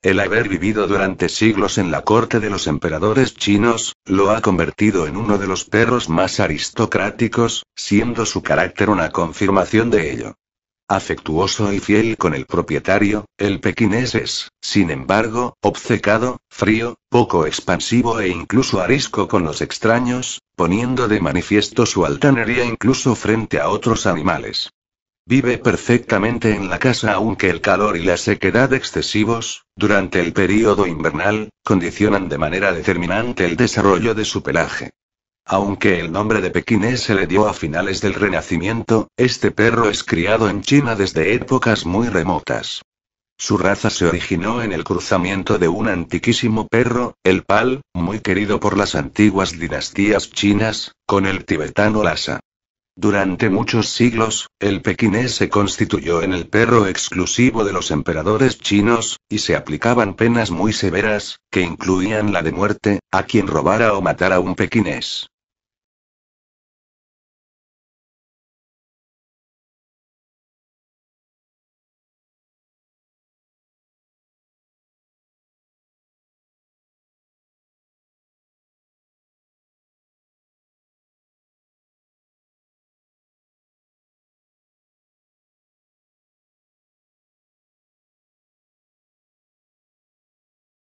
El haber vivido durante siglos en la corte de los emperadores chinos, lo ha convertido en uno de los perros más aristocráticos, siendo su carácter una confirmación de ello. Afectuoso y fiel con el propietario, el pequinés es, sin embargo, obcecado, frío, poco expansivo e incluso arisco con los extraños, poniendo de manifiesto su altanería incluso frente a otros animales. Vive perfectamente en la casa aunque el calor y la sequedad excesivos, durante el periodo invernal, condicionan de manera determinante el desarrollo de su pelaje. Aunque el nombre de pekinese se le dio a finales del Renacimiento, este perro es criado en China desde épocas muy remotas. Su raza se originó en el cruzamiento de un antiquísimo perro, el Pal, muy querido por las antiguas dinastías chinas, con el tibetano Lhasa. Durante muchos siglos, el pekinés se constituyó en el perro exclusivo de los emperadores chinos, y se aplicaban penas muy severas, que incluían la de muerte, a quien robara o matara un pekinés.